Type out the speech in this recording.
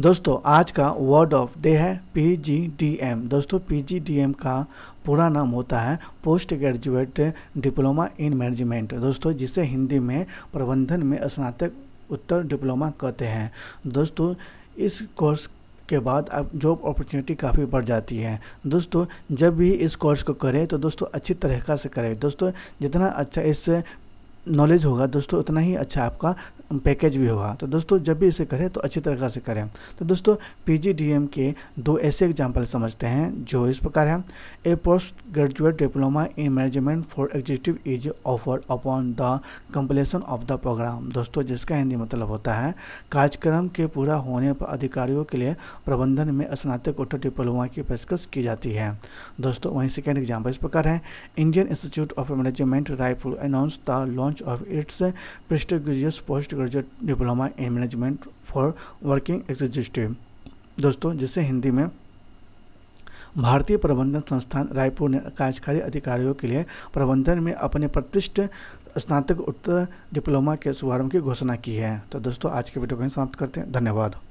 दोस्तों आज का वर्ड ऑफ डे है पीजीडीएम दोस्तों पीजीडीएम का पूरा नाम होता है post graduate diploma in management दोस्तों जिसे हिंदी में प्रबंधन में स्नातक उत्तर डिप्लोमा कहते हैं दोस्तों इस कोर्स के बाद अब जॉब अपॉर्चुनिटी काफ़ी बढ़ जाती है दोस्तों जब भी इस कोर्स को करें तो दोस्तों अच्छी तरह से करें दोस्तों जितना अच्छा इस नॉलेज होगा दोस्तों उतना ही अच्छा आपका पैकेज भी होगा तो दोस्तों जब भी इसे करें तो अच्छी तरह से करें तो दोस्तों पीजीडीएम के दो ऐसे एग्जाम्पल समझते हैं जो इस प्रकार हैं a post graduate diploma in management for executive is offered upon the completion of the program दोस्तों जिसका हिंदी मतलब होता है कार्यक्रम के पूरा होने पर अधिकारियों के लिए प्रबंधन में स्नातक उत्तर डिप्लोमा की पेशकश की जाती है दोस्तों वहीं सेकेंड एग्जाम्पल इस प्रकार है Indian institute of management Raipur announce the launch launch of its prestigious postgraduate diploma in management for working executive दोस्तों जिसे हिंदी में भारतीय प्रबंधन संस्थान रायपुर ने कार्यकारी अधिकारियों के लिए प्रबंधन में अपने प्रतिष्ठित स्नातक उत्तर डिप्लोमा के शुभारंभ की घोषणा की है तो दोस्तों आज के वीडियो को समाप्त करते हैं धन्यवाद